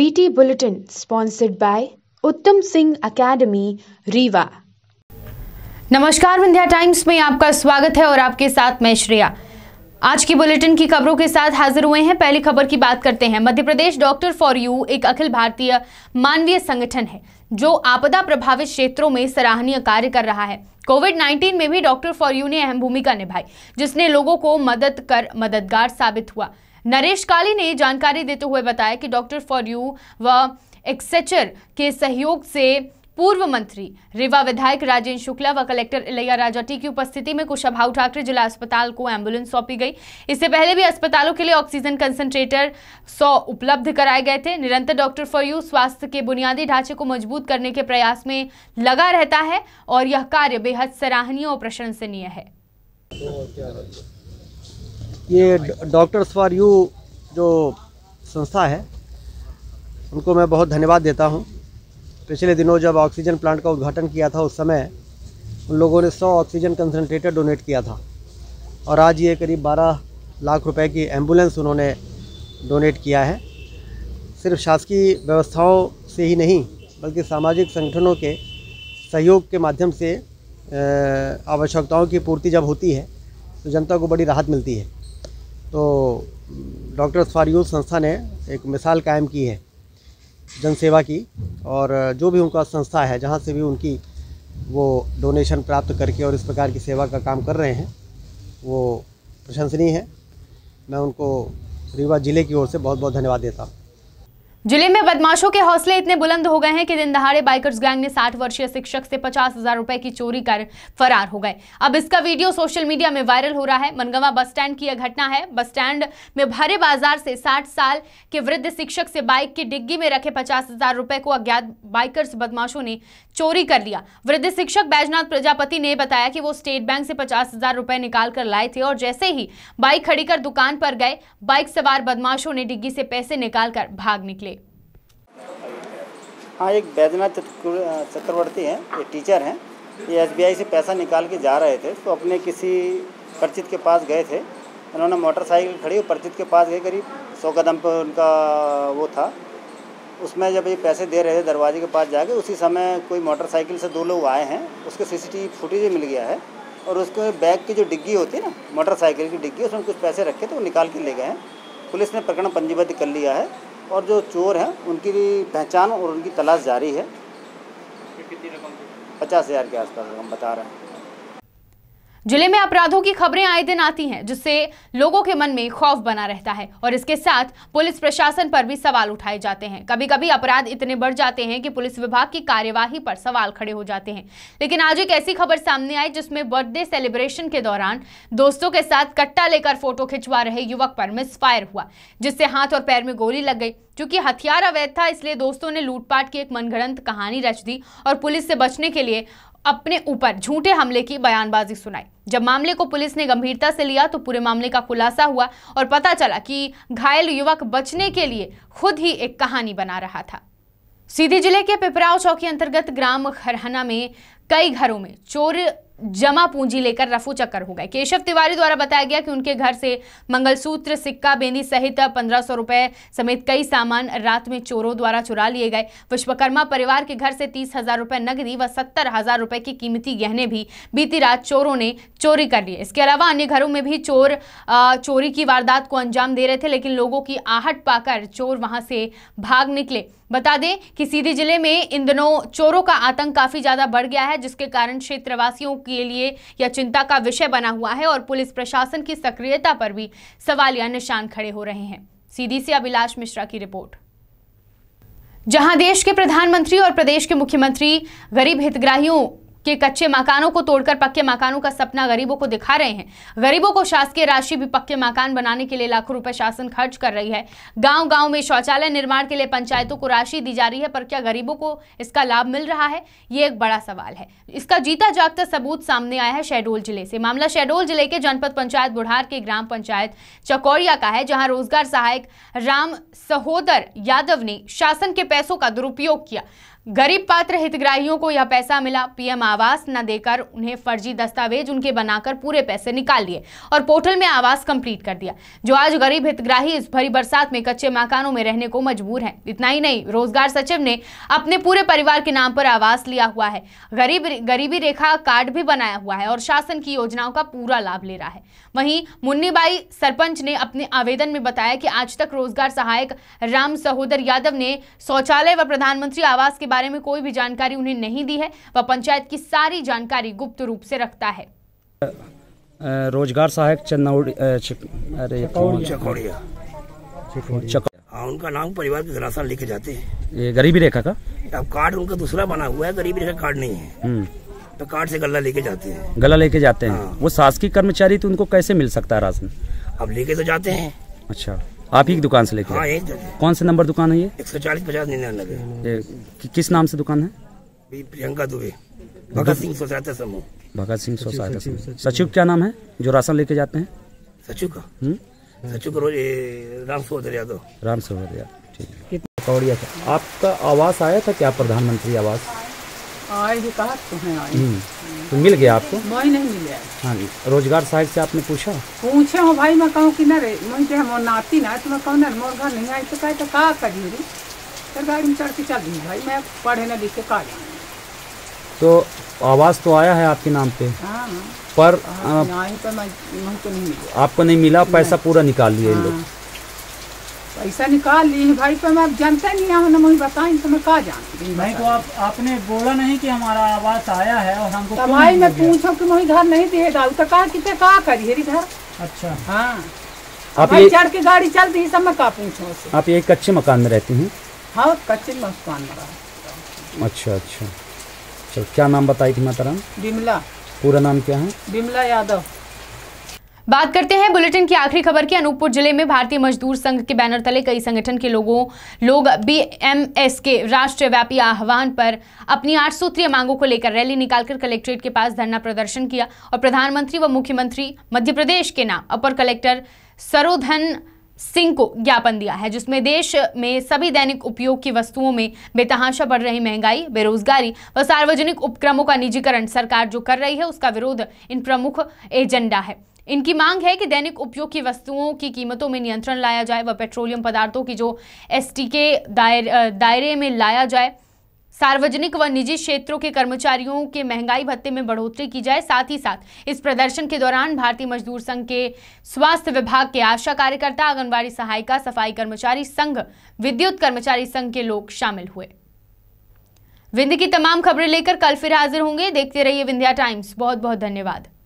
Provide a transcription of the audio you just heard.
VT bulletin sponsored by उत्तम Singh academy Rewa नमस्कार Vindhya times में आपका स्वागत है और आपके साथ मैं श्रेया आज की बुलेटिन की खबरों के साथ हाजिर हुए हैं पहली खबर की बात करते हैं Madhya Pradesh doctor for you एक अखिल भारतीय मानवीय संगठन है जो आपदा प्रभावित क्षेत्रों में सराहनीय कार्य कर रहा है कोविड 19 में भी डॉक्टर फॉर यू ने अहम भूमिका निभाई जिसने लोगों को मदद कर मददगार साबित हुआ नरेश काली ने जानकारी देते हुए बताया कि डॉक्टर फॉर यू व एक्सेचर के सहयोग से पूर्व मंत्री रिवा विधायक राजेंद्र शुक्ला व कलेक्टर इलैया राजाटी की उपस्थिति में कुशाभाऊ ठाकरे जिला अस्पताल को एम्बुलेंस सौंपी गई इससे पहले भी अस्पतालों के लिए ऑक्सीजन कंसंट्रेटर 100 उपलब्ध कराए गए थे निरंतर डॉक्टर फॉर यू स्वास्थ्य के बुनियादी ढांचे को मजबूत करने के प्रयास में लगा रहता है और यह कार्य बेहद सराहनीय और प्रशंसनीय है तो ये डॉक्टर्स फॉर यू जो संस्था है उनको मैं बहुत धन्यवाद देता हूँ पिछले दिनों जब ऑक्सीजन प्लांट का उद्घाटन किया था उस समय उन लोगों ने 100 ऑक्सीजन कंसनट्रेटर डोनेट किया था और आज ये करीब 12 लाख रुपए की एम्बुलेंस उन्होंने डोनेट किया है सिर्फ शासकीय व्यवस्थाओं से ही नहीं बल्कि सामाजिक संगठनों के सहयोग के माध्यम से आवश्यकताओं की पूर्ति जब होती है तो जनता को बड़ी राहत मिलती है तो डॉक्टर फारियूल संस्था ने एक मिसाल कायम की है जनसेवा की और जो भी उनका संस्था है जहाँ से भी उनकी वो डोनेशन प्राप्त करके और इस प्रकार की सेवा का काम कर रहे हैं वो प्रशंसनीय है मैं उनको रीवा ज़िले की ओर से बहुत बहुत धन्यवाद देता हूँ जिले में बदमाशों के हौसले इतने बुलंद हो गए हैं कि दिन दहाड़े बाइकर्स गैंग ने 60 वर्षीय शिक्षक से पचास हजार रुपए की चोरी कर फरार हो गए अब इसका वीडियो सोशल मीडिया में वायरल हो रहा है मनगवा बस स्टैंड की यह घटना है बस स्टैंड में भरे बाजार से 60 साल के वृद्ध शिक्षक से बाइक की डिग्गी में रखे पचास हजार रुपए को अज्ञात बाइकर्स बदमाशों ने चोरी कर लिया वृद्ध शिक्षक बैजनाथ प्रजापति ने बताया कि वो स्टेट बैंक से पचास हजार रुपए निकाल कर लाए थे और जैसे ही बाइक खड़ी कर दुकान पर गए बाइक सवार बदमाशों ने डिग्गी से पैसे निकाल भाग निकले हाँ एक बैजनाथ चक्रवर्ती हैं ये टीचर हैं ये एसबीआई से पैसा निकाल के जा रहे थे तो अपने किसी परिचित के पास गए थे उन्होंने मोटरसाइकिल खड़ी और परिचित के पास गए करीब सौ कदम पर उनका वो था उसमें जब ये पैसे दे रहे थे दरवाजे के पास जाके उसी समय कोई मोटरसाइकिल से दो लोग आए हैं उसके सी फुटेज मिल गया है और उसके बैग की जो डिग्गी होती है ना मोटरसाइकिल की डिग्गी उसमें कुछ पैसे रखे थे वो निकाल के ले गए हैं पुलिस ने प्रकरण पंजीबद्ध कर लिया है और जो चोर हैं उनकी पहचान और उनकी तलाश जारी है पचास हज़ार के आसपास हम बता रहे हैं जिले में अपराधों की खबरें आए दिन आती हैं जिससे लोगों के मन में खौफ बना रहता है और इसके साथ पुलिस प्रशासन पर भी सवाल उठाए जाते हैं कभी कभी अपराध इतने बढ़ जाते हैं कि पुलिस विभाग की कार्यवाही पर सवाल खड़े हो जाते हैं लेकिन आज एक ऐसी खबर सामने आई जिसमें बर्थडे सेलिब्रेशन के दौरान दोस्तों के साथ कट्टा लेकर फोटो खिंचवा रहे युवक पर मिस फायर हुआ जिससे हाथ और पैर में गोली लग गई क्योंकि हथियार अवैध था इसलिए दोस्तों ने लूटपाट की एक मनगढ़ंत कहानी रच दी और पुलिस से बचने के लिए अपने ऊपर झूठे हमले की बयानबाजी सुनाई जब मामले को पुलिस ने गंभीरता से लिया तो पूरे मामले का खुलासा हुआ और पता चला कि घायल युवक बचने के लिए खुद ही एक कहानी बना रहा था सीधी जिले के पिपराव चौकी अंतर्गत ग्राम खरहना में कई घरों में चोर जमा पूंजी लेकर रफू चक्कर हो गए केशव तिवारी द्वारा बताया गया कि उनके घर से मंगलसूत्र सिक्का बेंदी सहित पंद्रह सौ रुपए समेत कई सामान रात में चोरों द्वारा चुरा लिए गए विश्वकर्मा परिवार के घर से तीस हजार रुपए नकदी व सत्तर हजार रुपए की कीमती गहने भी बीती रात चोरों ने चोरी कर लिए इसके अलावा अन्य घरों में भी चोर आ, चोरी की वारदात को अंजाम दे रहे थे लेकिन लोगों की आहट पाकर चोर वहां से भाग निकले बता दें कि सीधी जिले में इन दिनों चोरों का आतंक काफी ज्यादा बढ़ गया है जिसके कारण क्षेत्रवासियों के लिए यह चिंता का विषय बना हुआ है और पुलिस प्रशासन की सक्रियता पर भी सवालिया निशान खड़े हो रहे हैं सीधी से अभिलाष मिश्रा की रिपोर्ट जहां देश के प्रधानमंत्री और प्रदेश के मुख्यमंत्री गरीब हितग्राहियों के कच्चे मकानों को तोड़कर पक्के मकानों का सपना गरीबों को दिखा रहे हैं गरीबों को शासकीय राशि भी पक्के मकान बनाने के लिए लाखों रुपए शासन खर्च कर रही है गांव गांव में शौचालय निर्माण के लिए पंचायतों को राशि दी जा रही है पर क्या गरीबों को इसका लाभ मिल रहा है ये एक बड़ा सवाल है इसका जीता जागता सबूत सामने आया है शहडोल जिले से मामला शहडोल जिले के जनपद पंचायत बुढ़ार के ग्राम पंचायत चकौड़िया का है जहाँ रोजगार सहायक राम सहोदर यादव ने शासन के पैसों का दुरुपयोग किया गरीब पात्र हितग्राहियों को यह पैसा मिला पीएम आवास न देकर उन्हें फर्जी दस्तावेज उनके बनाकर पूरे पैसे निकाल लिए और पोर्टल में आवास कंप्लीट कर दिया जो आज गरीब हितग्राही इस भरी बरसात में कच्चे मकानों में रहने को मजबूर हैं इतना ही नहीं रोजगार सचिव ने अपने पूरे परिवार के नाम पर आवास लिया हुआ है गरीब गरीबी रेखा कार्ड भी बनाया हुआ है और शासन की योजनाओं का पूरा लाभ ले रहा है वहीं मुन्नीबाई सरपंच ने अपने आवेदन में बताया कि आज तक रोजगार सहायक राम सहोदर यादव ने शौचालय व प्रधानमंत्री आवास के बारे में कोई भी जानकारी उन्हें नहीं दी है वह पंचायत की सारी जानकारी गुप्त रूप से रखता है रोजगार सहायक चंदौड़िया हाँ, उनका नाम परिवार के घरासा लेके जाते हैं ये गरीबी रेखा का अब कार्ड उनका दूसरा बना हुआ है गरीबी रेखा कार्ड नहीं है हम्म। तो कार्ड से गला लेके जाते हैं गला लेके जाते हैं हाँ। वो शासकीय कर्मचारी तो उनको कैसे मिल सकता है राशन अब लेके तो जाते हैं अच्छा आप ही की दुकान से लेके हाँ, कौन सा नंबर दुकान है ये एक सौ चालीस पचास निन्यानबे किस नाम से दुकान है प्रियंका दुबे भगत सिंह सोसायता समूह भगत सिंह सोसायता समूह सचिव क्या नाम है जो राशन लेके जाते हैं सचिव का हम्म? सचिव का रोज राम सरोवर यादव राम सरोवर यादव ठीक है आपका आवास आया था क्या प्रधानमंत्री आवास हम्म। तो मिल गया आपको नहीं मिले हाँ जी रोजगार साहब से आपने पूछा पूछे हो भाई मैं कहूँ कि ना रे मैं जो मोर नाती ना तो मैं कहूँ ना मोर घर नहीं आई तो कहे तो कहा करी रही फिर गाड़ी में चढ़ के चल दी भाई मैं पढ़े ना लिखे कहा जाऊँ तो आवाज़ तो आया है आपके नाम पे हाँ। पर, आ, हाँ, पर तो मैं, मैं तो नहीं आपको नहीं मिला पैसा नहीं। पूरा निकाल लिया इन लोग हाँ। पैसा निकाल ली है भाई पर मैं आप जानता नहीं हम ना बताए तो मैं कहा जानती भाई को तो आप आपने बोला नहीं कि हमारा आवास आया है और हमको भाई मैं पूछो कि मुझे घर नहीं दिए डाल तो कहा कितने कहा करी हेरी घर अच्छा हाँ आप भाई चढ़ के गाड़ी चलती है सब मैं कहा पूछो आप एक कच्चे मकान में रहती हैं हाँ कच्चे मकान में अच्छा अच्छा अच्छा क्या नाम बताई थी माता राम बिमला पूरा नाम क्या है बिमला यादव बात करते हैं बुलेटिन की आखिरी खबर की अनूपपुर जिले में भारतीय मजदूर संघ के बैनर तले कई संगठन के लोगों लोग बीएमएस के राष्ट्रव्यापी आह्वान पर अपनी आठ सूत्रीय मांगों को लेकर रैली निकालकर कलेक्ट्रेट के पास धरना प्रदर्शन किया और प्रधानमंत्री व मुख्यमंत्री मध्य प्रदेश के नाम अपर कलेक्टर सरोधन सिंह को ज्ञापन दिया है जिसमें देश में सभी दैनिक उपयोग की वस्तुओं में बेतहाशा बढ़ रही महंगाई बेरोजगारी व सार्वजनिक उपक्रमों का निजीकरण सरकार जो कर रही है उसका विरोध इन प्रमुख एजेंडा है इनकी मांग है कि दैनिक उपयोग की वस्तुओं की कीमतों में नियंत्रण लाया जाए व पेट्रोलियम पदार्थों की जो एसटी के दायर, दायरे में लाया जाए सार्वजनिक व निजी क्षेत्रों के कर्मचारियों के महंगाई भत्ते में बढ़ोतरी की जाए साथ ही साथ इस प्रदर्शन के दौरान भारतीय मजदूर संघ के स्वास्थ्य विभाग के आशा कार्यकर्ता आंगनबाड़ी सहायिका सफाई कर्मचारी संघ विद्युत कर्मचारी संघ के लोग शामिल हुए विंध्य की तमाम खबरें लेकर कल फिर हाजिर होंगे देखते रहिए विंध्या टाइम्स बहुत बहुत धन्यवाद